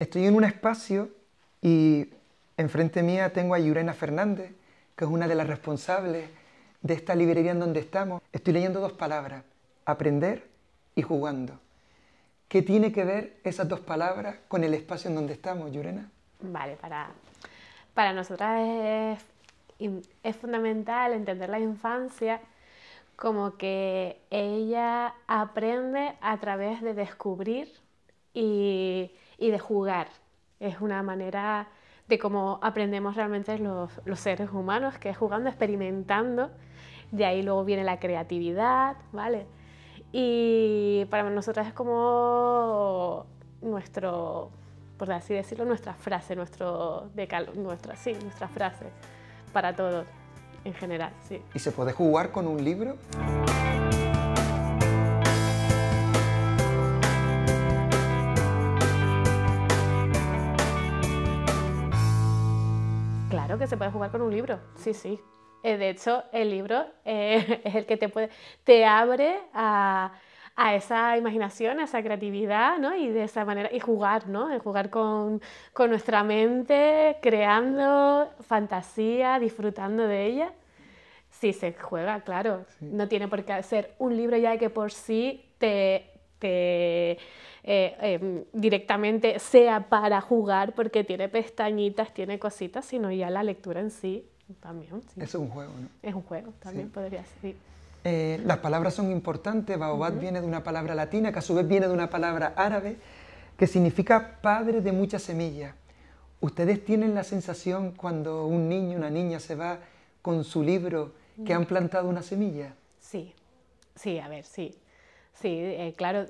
Estoy en un espacio y enfrente mía tengo a Yurena Fernández, que es una de las responsables de esta librería en donde estamos. Estoy leyendo dos palabras, aprender y jugando. ¿Qué tiene que ver esas dos palabras con el espacio en donde estamos, Yurena? Vale, para, para nosotras es, es fundamental entender la infancia como que ella aprende a través de descubrir y y de jugar. Es una manera de cómo aprendemos realmente los, los, seres humanos, que es jugando, experimentando. De ahí luego viene la creatividad, ¿vale? Y para nosotras es como nuestro, por así decirlo, nuestra frase, nuestro decalo, nuestra, sí, nuestra frase para todos en general, sí. ¿Y se puede jugar con un libro? que se puede jugar con un libro, sí, sí. Eh, de hecho, el libro eh, es el que te, puede, te abre a, a esa imaginación, a esa creatividad, ¿no? Y de esa manera, y jugar, ¿no? en jugar con, con, nuestra mente, creando fantasía, disfrutando de ella. Sí, se juega, claro. No tiene por qué ser un libro ya que por sí te, te eh, em, directamente sea para jugar porque tiene pestañitas, tiene cositas, sino ya la lectura en sí también. Es un juego, ¿no? Es un juego, también podría ser. Eh, las palabras son importantes, Baobab viene de una palabra latina que a su vez viene de una palabra árabe que significa padre de muchas semillas. ¿Ustedes tienen la sensación cuando un niño, una niña se va con su libro que han plantado una semilla? Sí, sí, a ver, sí. Sí, eh, claro,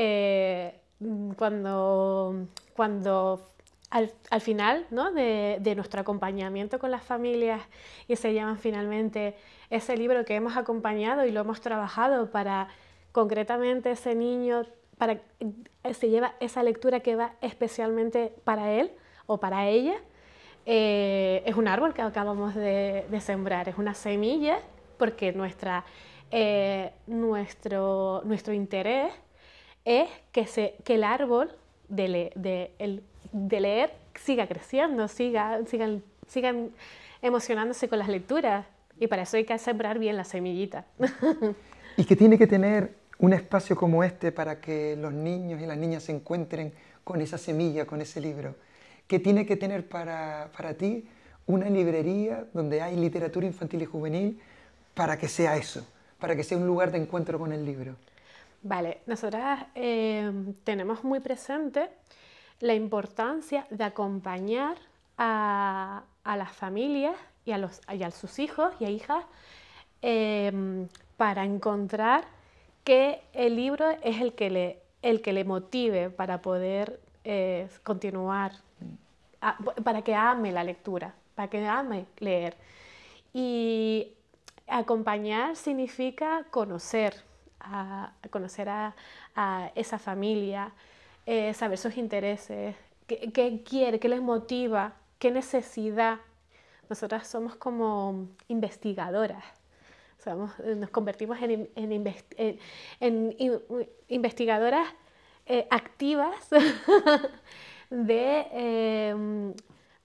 eh, mm, cuando, cuando al, final ¿no? de, de, nuestro acompañamiento con las familias y se llevan finalmente ese libro que hemos acompañado y lo hemos trabajado para concretamente ese niño, para, eh, se lleva esa lectura que va especialmente para él o para ella. Eh, es un árbol que acabamos de, sembrar, es una semilla porque nuestra, nuestro, nuestro interés es que, que el árbol de, leer siga creciendo, sigan, emocionándose con las lecturas. Y para eso hay que sembrar bien la semillita. y que tiene que tener un espacio como este para que los niños y las niñas se encuentren con esa semilla, con ese libro. Que tiene que tener para ti una librería donde hay literatura infantil y juvenil para que sea eso, para que sea un lugar de encuentro con el libro. Vale, nosotras em, tenemos muy presente la importancia de acompañar a, las familias y a, sus hijos y a hijas em, para encontrar que el libro es el que le, motive para poder eh, continuar, para que ame la lectura, para que ame leer. Y acompañar significa conocer, a, conocer a, esa familia, eh, saber sus intereses, qué, quiere, qué les motiva, qué necesidad. Nosotras somos como investigadoras eh, nos convertimos en, investigadoras eh, activas de, em,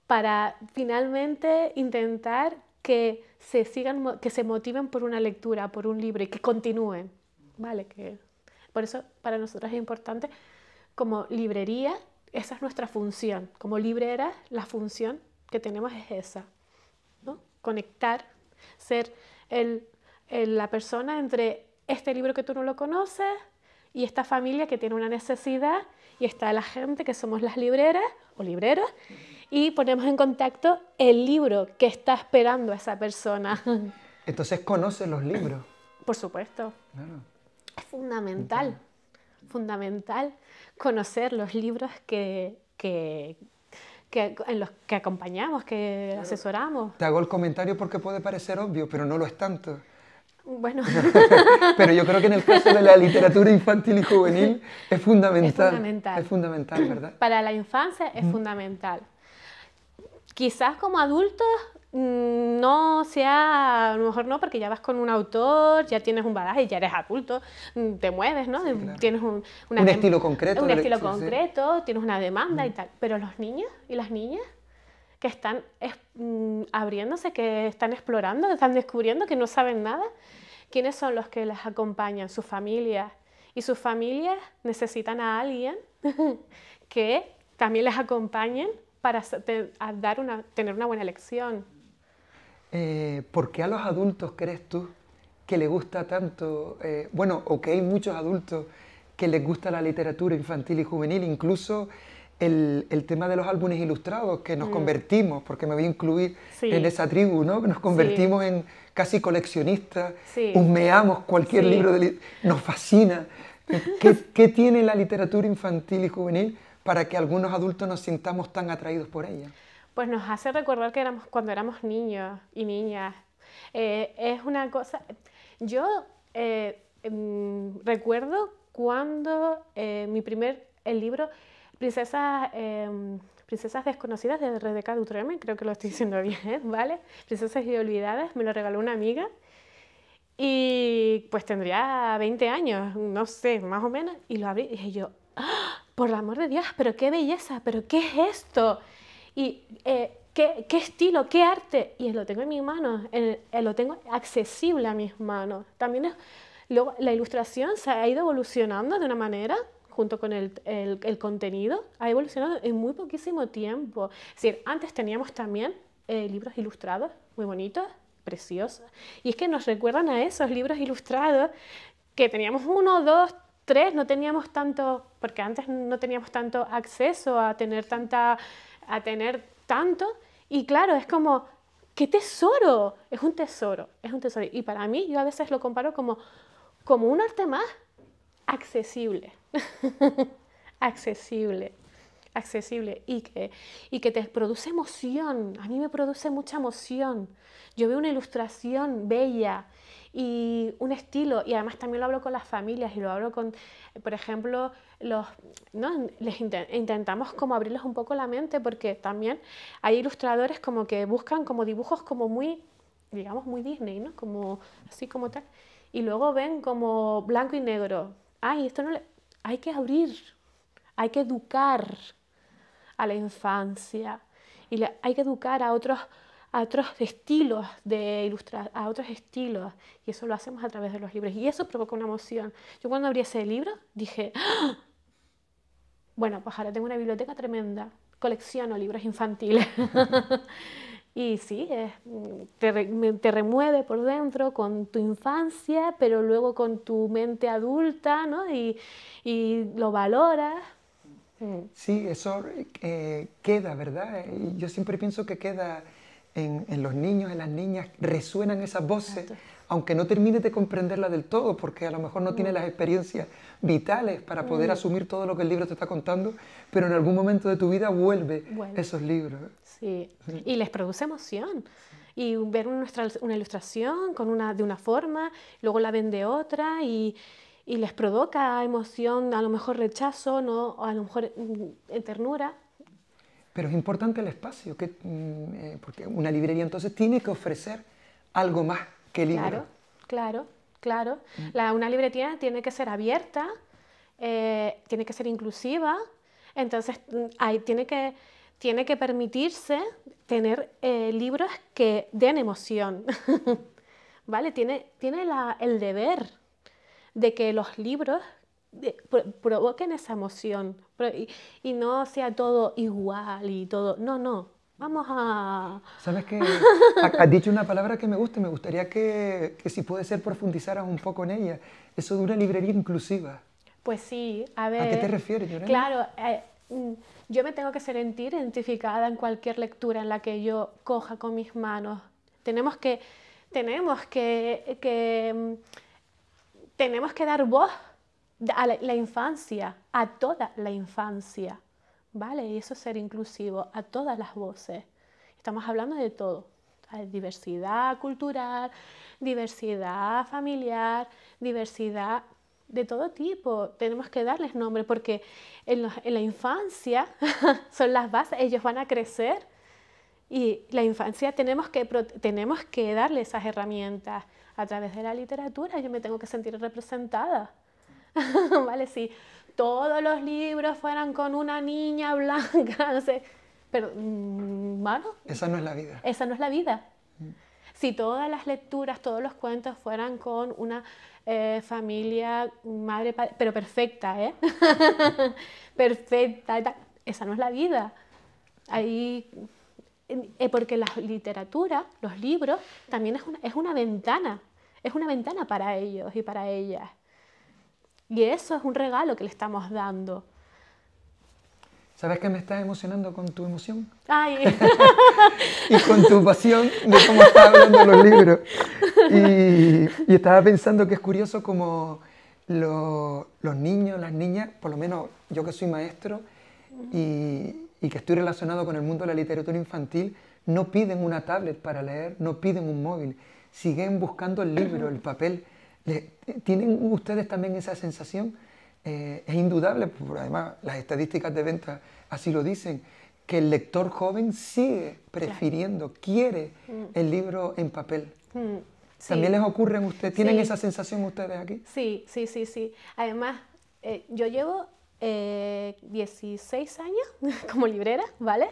para finalmente intentar que se, sigan, que se motiven por una lectura, por un libro y que continúen vale, que... Por eso para nosotras es importante como librería, esa es nuestra función. Como librera, la función que tenemos es esa, ¿no? Conectar, ser la persona entre este libro que tú no lo conoces y esta familia que tiene una necesidad y está la gente que somos las libreras o libreros y ponemos en contacto el libro que está esperando a esa persona. Entonces conoce los libros. Por supuesto. Claro fundamental, fundamental conocer los libros que, en los que acompañamos, que asesoramos. Te hago el comentario porque puede parecer obvio, pero no lo es tanto. Bueno. pero yo creo que en el caso de la literatura infantil y juvenil es fundamental. Es fundamental. Es fundamental ¿verdad? Para la infancia es fundamental. Quizás como adultos Mm, no sea, a lo mejor no, porque ya vas con un autor, ya tienes un bagaje, ya eres adulto, mm, te mueves, ¿no? Mm, tienes un, estilo concreto. Un estilo concreto, tienes una demanda y tal. Pero los niños y las niñas que están abriéndose, que están explorando, que están descubriendo, que no saben nada, ¿quiénes son los que las acompañan? Sus familias. Y sus familias necesitan a alguien que también les acompañen para dar una, tener una buena elección. Eh, ¿por qué a los adultos crees tú que le gusta tanto, eh, bueno, o que hay muchos adultos que les gusta la literatura infantil y juvenil, incluso el, tema de los álbumes ilustrados, que nos mm. convertimos, porque me voy a incluir en esa tribu, ¿no? nos convertimos en casi coleccionistas, humeamos cualquier libro, de nos fascina. ¿Qué tiene la literatura infantil y juvenil para que algunos adultos nos sintamos tan atraídos por ella? pues nos hace recordar que éramos cuando éramos niños y niñas. Eh, es una cosa. Yo eh, em, recuerdo cuando eh, mi primer el libro Princesas, em, Princesas Desconocidas de Rebeca Dutreme, creo que lo estoy diciendo bien, ¿vale? Princesas y Olvidadas, me lo regaló una amiga y pues tendría 20 años, no sé, más o menos, y lo abrí y dije yo, ¡Ah! por el amor de Dios, pero qué belleza, pero qué es esto y eh, ¿qué, ¿qué, estilo, qué arte, y lo tengo en mis manos, eh, lo tengo accesible a mis manos. También es, luego, la ilustración se ha ido evolucionando de una manera junto con el, el, contenido, ha evolucionado en muy poquísimo tiempo. Es decir, antes teníamos también eh, libros ilustrados muy bonitos, preciosos, y es que nos recuerdan a esos libros ilustrados que teníamos uno, dos, tres, no teníamos tanto, porque antes no teníamos tanto acceso a tener tanta a tener tanto. Y claro, es como, ¡qué tesoro! Es un tesoro, es un tesoro. Y para mí, yo a veces lo comparo como, como un arte más accesible. accesible accesible y que, y que te produce emoción. A mí me produce mucha emoción. Yo veo una ilustración bella y un estilo, y además también lo hablo con las familias y lo hablo con, por ejemplo, los, ¿no? Les intentamos como abrirles un poco la mente porque también hay ilustradores como que buscan como dibujos como muy, digamos, muy Disney, ¿no? Como así como tal. Y luego ven como blanco y negro. Ay, esto no Hay que abrir, hay que educar, a la infancia y hay que educar a otros, a otros estilos de ilustrar, a otros estilos y eso lo hacemos a través de los libros y eso provoca una emoción. Yo cuando abrí ese libro dije, ah". bueno, pues ahora tengo una biblioteca tremenda, colecciono libros infantiles. Y sí, te, remueve por dentro con tu infancia, pero luego con tu mente adulta, ¿no? Y, y lo valoras Mm. Sí, eso eh, queda, ¿verdad? Yo siempre pienso que queda en, los niños, en las niñas, resuenan esas voces, aunque no termines de comprenderla del todo, porque a lo mejor no tienes mm. las experiencias vitales para poder mm. asumir todo lo que el libro te está contando, pero en algún momento de tu vida vuelve, esos libros. Sí. y les produce emoción. Y ver una, ilustración con una, de una forma, luego la ven de otra y y les provoca emoción, a lo mejor rechazo, no, o a lo mejor mm, ternura. Pero es importante el espacio, que, mm, eh, porque una librería entonces tiene que ofrecer algo más que libros. Claro, claro, claro. Mm. una librería tiene que ser abierta, eh, tiene que ser inclusiva, entonces ahí tiene que, tiene que permitirse tener eh, libros que den emoción, ¿vale? Tiene, tiene la, el deber de que los libros provoquen esa emoción y, no sea todo igual y todo. No, no. Vamos a... ¿Sabes qué? Has dicho una palabra que me gusta, me gustaría que, si puede ser profundizaras un poco en ella. Eso de una librería inclusiva. Pues sí, a ver... ¿A qué te refieres, Lorena? Claro, eh, mm, yo me tengo que sentir identificada en cualquier lectura en la que yo coja con mis manos. Tenemos que, tenemos que mm, tenemos que dar voz a la, infancia, a toda la infancia, ¿vale? Y eso es ser inclusivo, a todas las voces. Estamos hablando de todo, diversidad cultural, diversidad familiar, diversidad de todo tipo. Tenemos que darles nombre porque en, la infancia son las bases, ellos van a crecer y la infancia tenemos que, tenemos que darle esas herramientas a través de la literatura, yo me tengo que sentir representada. ¿Vale? Si todos los libros fueran con una niña blanca, pero, bueno. Mm, esa no es la vida. Esa no es la vida. Mm. Si todas las lecturas, todos los cuentos fueran con una eh, familia, madre, padre, pero perfecta, ¿eh? perfecta, esa no es la vida. Ahí eh, porque la literatura, los libros, también es una, es una ventana, es una ventana para ellos y para ellas. Y eso es un regalo que le estamos dando. ¿Sabes que me estás emocionando con tu emoción? Ay. y con tu pasión de cómo estás hablando los libros. Y, estaba pensando que es curioso como los niños, las niñas, por lo menos yo que soy maestro, y, y que estoy relacionado con el mundo de la literatura infantil, no piden una tablet para leer, no piden un móvil, siguen buscando el libro, el papel. ¿Tienen ustedes también esa sensación? Eh, es indudable, además las estadísticas de venta así lo dicen, que el lector joven sigue prefiriendo, quiere mm. el libro en papel. Mm, ¿También les ocurre a ustedes? ¿Tienen esa sensación ustedes aquí? Sí, sí, sí, sí. Además, eh, yo llevo 16 eh, años como librera, ¿vale?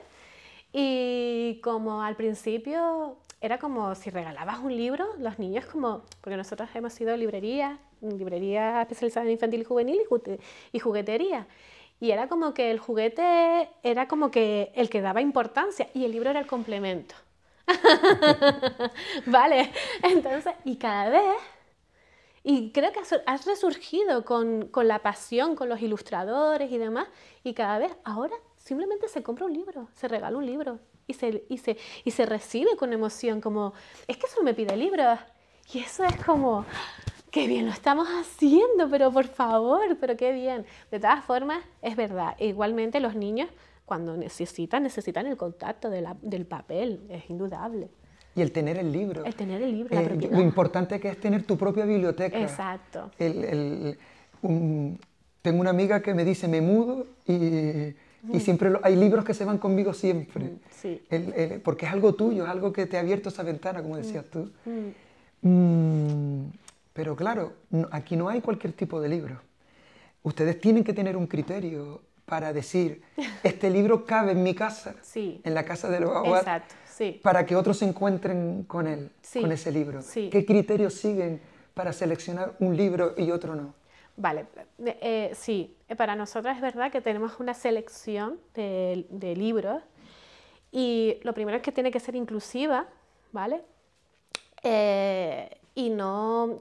Y como al principio era como si regalabas un libro, los niños como, porque nosotros hemos sido librería, librería especializada en infantil y juvenil y, juguetería. Y era como que el juguete era como que el que daba importancia y el libro era el complemento. vale, entonces, y cada vez y creo que has, resurgido con, la pasión, con los ilustradores y demás, y cada vez ahora simplemente se compra un libro, se regala un libro y se, y se, y se recibe con emoción, como, es que eso me pide libros. Y eso es como, qué bien lo estamos haciendo, pero por favor, pero qué bien. De todas formas, es verdad, e igualmente los niños cuando necesitan, necesitan el contacto del papel, es indudable y el tener el libro. El tener el libro, eh, Lo importante que es tener tu propia biblioteca. Exacto. tengo una amiga que me dice, me mudo y, mm. siempre hay libros que se van conmigo siempre. Mm, sí. porque es algo tuyo, es algo que te ha abierto esa ventana, como decías tú. Mm, pero claro, aquí no hay cualquier tipo de libro. Ustedes tienen que tener un criterio para decir, este libro cabe en mi casa, sí. en la casa de los abuelos. Exacto para que otros se encuentren con él, con ese libro? ¿Qué criterios siguen para seleccionar un libro y otro no? Vale, eh, sí, eh, para nosotras es verdad que tenemos una selección de, libros y lo primero es que tiene que ser inclusiva, ¿vale? Eh, y no...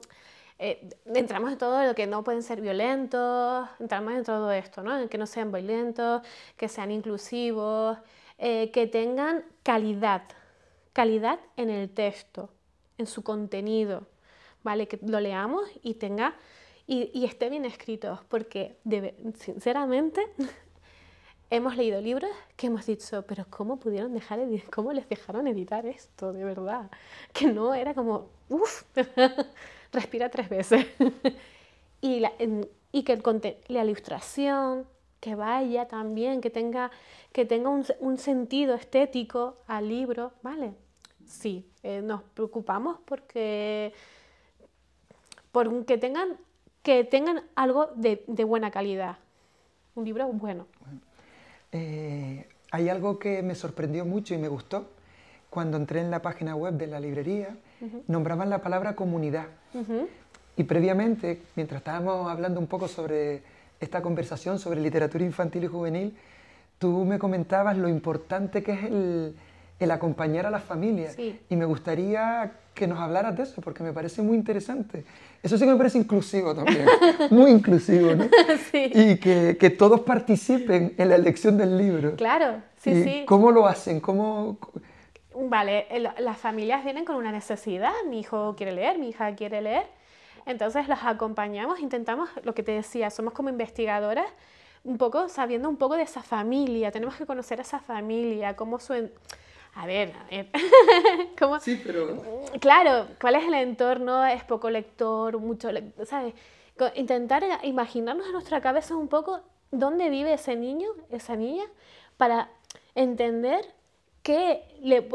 entramos en todo lo que no pueden ser violentos, entramos en todo esto, ¿no? En que no sean violentos, que sean inclusivos, que tengan calidad, calidad en el texto, en su contenido, ¿vale? Que lo leamos y tenga y, esté bien escrito, porque sinceramente hemos leído libros que hemos dicho, pero ¿cómo pudieron dejar cómo les dejaron editar esto, de verdad? Que no era como, uff, respira tres veces. y, la, y que el, la ilustración, que vaya también, que tenga, que tenga un, sentido estético al libro, ¿vale? Sí, eh, nos preocupamos porque, que tengan, que tengan algo de, buena calidad, un libro bueno. Eh, hay algo que me sorprendió mucho y me gustó. Cuando entré en la página web de la librería, nombraban la palabra comunidad. Y previamente, mientras estábamos hablando un poco sobre esta conversación sobre literatura infantil y juvenil, tú me comentabas lo importante que es el, acompañar a las familias. Y me gustaría que nos hablaras de eso, porque me parece muy interesante. Eso sí que me parece inclusivo también, muy inclusivo, ¿no? Sí. Y que, que, todos participen en la elección del libro. Claro, sí, sí. ¿Cómo lo hacen? ¿Cómo...? Vale, las familias vienen con una necesidad, mi hijo quiere leer, mi hija quiere leer, entonces las acompañamos, intentamos, lo que te decía, somos como investigadoras, un poco sabiendo un poco de esa familia, tenemos que conocer a esa familia, cómo suen, A ver, a ver. ¿Cómo? Sí, pero... Claro, ¿cuál es el entorno? ¿Es poco lector? ¿Mucho lector? ¿Sabes? Intentar imaginarnos en nuestra cabeza un poco dónde vive ese niño, esa niña, para entender le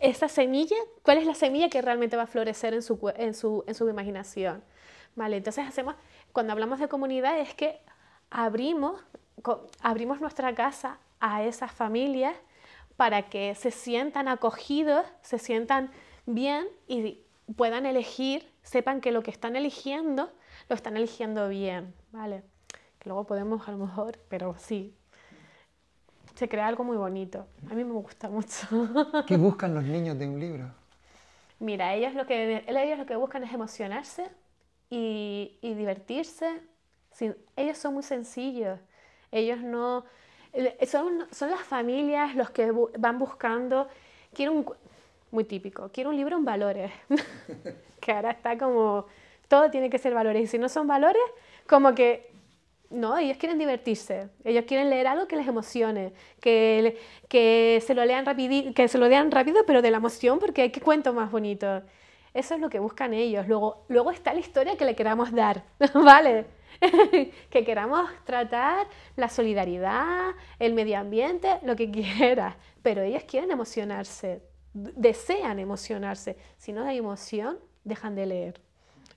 esa semilla, cuál es la semilla que realmente va a florecer en su, imaginación. entonces hacemos, cuando hablamos de comunidad es que abrimos, abrimos nuestra casa a esas familias para que se sientan acogidos, se sientan bien y puedan elegir, sepan que lo que están eligiendo, lo están eligiendo bien, ¿vale? Que luego podemos a lo mejor, pero sí, se crea algo muy bonito. A mí me gusta mucho. ¿Qué buscan los niños de un libro? Mira, ellos lo que, ellos lo que buscan es emocionarse y, divertirse. ellos son muy sencillos. Ellos no... Eh, son, son las familias los que van buscando... Quiero un, muy típico, quiero un libro en valores. que ahora está como... Todo tiene que ser valores. Y si no son valores, como que no, ellos quieren divertirse, ellos quieren leer algo que les emocione, que, que, se, lo lean que se lo rápido, pero de la emoción, porque hay que cuento más bonito. Eso es lo que buscan ellos. Luego, luego está la historia que le queramos dar, ¿vale? que queramos tratar la solidaridad, el medio ambiente, lo que quieras, pero ellos quieren emocionarse, desean emocionarse. Si no hay emoción, dejan de leer.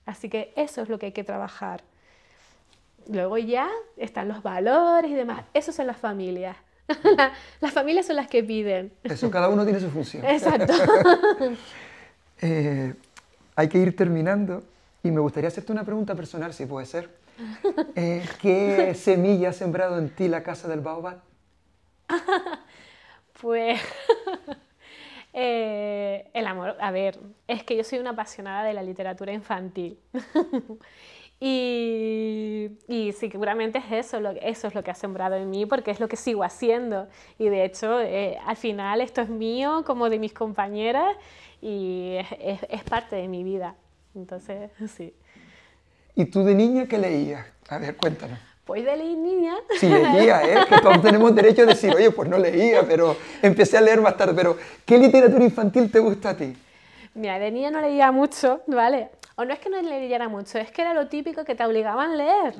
Así que eso es lo que hay que trabajar. Luego ya están los valores y demás. Esas son las familias. las familias son las que piden. Eso, cada uno tiene su función. Exacto. Eh, hay que ir terminando y me gustaría hacerte una pregunta personal, si puede ser. Eh, ¿Qué semilla ha sembrado en ti la casa del baobab? pues eh, el amor, a ver, es que yo soy una apasionada de la literatura infantil. Y, y seguramente es eso, eso es lo que ha sembrado en mí, porque es lo que sigo haciendo. Y de hecho, eh, al final esto es mío, como de mis compañeras, y es, parte de mi vida. Entonces, sí. ¿Y tú de niña qué leías? A ver, cuéntanos. Pues de niña. Sí, leía, ¿eh? que todos tenemos derecho a decir, oye, pues no leía, pero empecé a leer más tarde. Pero, ¿qué literatura infantil te gusta a ti? Mira, de niña no leía mucho, ¿vale? O no es que no leyera mucho, es que era lo típico que te obligaban a leer.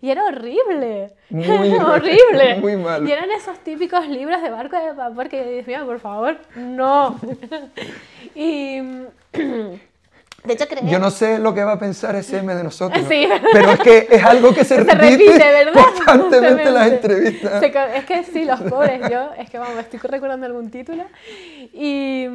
Y era horrible. Muy horrible. Muy malo. Y eran esos típicos libros de barco de vapor que yo mío, por favor, no. y. De hecho, Yo no sé lo que va a pensar ese M de nosotros, sí. pero es que es algo que se, se repite, ¿verdad? constantemente en las entrevistas. es que sí, los pobres, yo, es que vamos, estoy recordando algún título. Y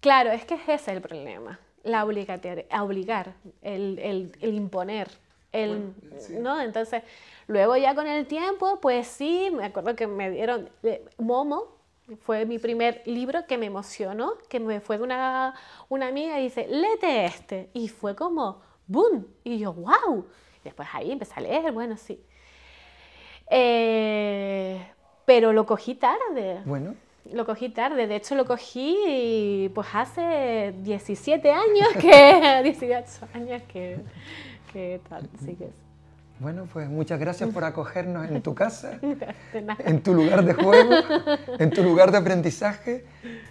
claro, es que ese es el problema la obligatoria, obligar, el, imponer. El, ¿no? Entonces, luego ya con el tiempo, pues sí, me acuerdo que me dieron eh, Momo, fue mi primer libro que me emocionó, que me fue de una, una amiga y dice, lete este. Y fue como, ¡boom! Y yo, wow. después ahí empecé a leer, bueno, sí. Eh, pero lo cogí tarde. Bueno. Lo cogí tarde, de hecho lo cogí mm. pues hace 17 años que 18 años que, que bueno, pues muchas gracias por acogernos en tu casa, en tu lugar de juego, en tu lugar de aprendizaje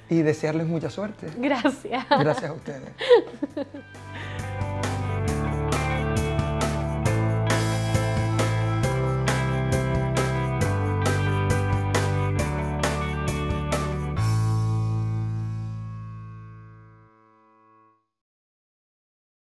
y desearles mucha suerte. Gracias. Gracias a ustedes.